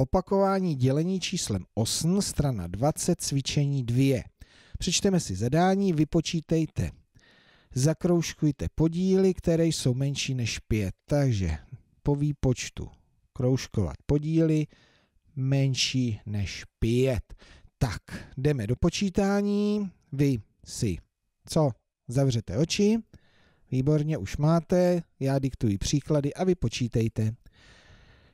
Opakování dělení číslem 8, strana 20, cvičení 2. Přečteme si zadání, vypočítejte. Zakroužkujte podíly, které jsou menší než 5. Takže po výpočtu kroužkovat podíly menší než 5. Tak, jdeme do počítání. Vy si co? Zavřete oči. Výborně, už máte. Já diktuji příklady a vy počítejte.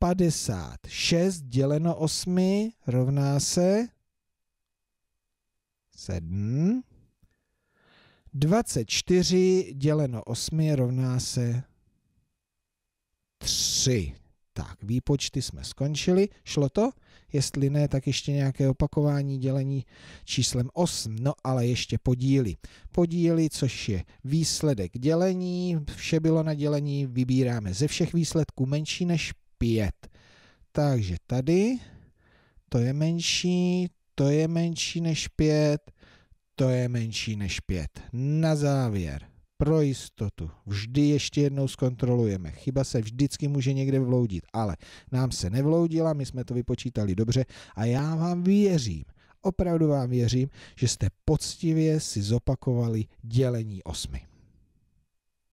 56 děleno 8 rovná se 7. 24 děleno 8 rovná se 3. Tak, výpočty jsme skončili. Šlo to? Jestli ne, tak ještě nějaké opakování dělení číslem 8. No ale ještě podíly. Podíly, což je výsledek dělení. Vše bylo na dělení. Vybíráme ze všech výsledků menší než 5. Takže tady to je menší, to je menší než 5, to je menší než 5. Na závěr, pro jistotu, vždy ještě jednou zkontrolujeme. Chyba se vždycky může někde vloudit, ale nám se nevloudila, my jsme to vypočítali dobře a já vám věřím, opravdu vám věřím, že jste poctivě si zopakovali dělení osmi.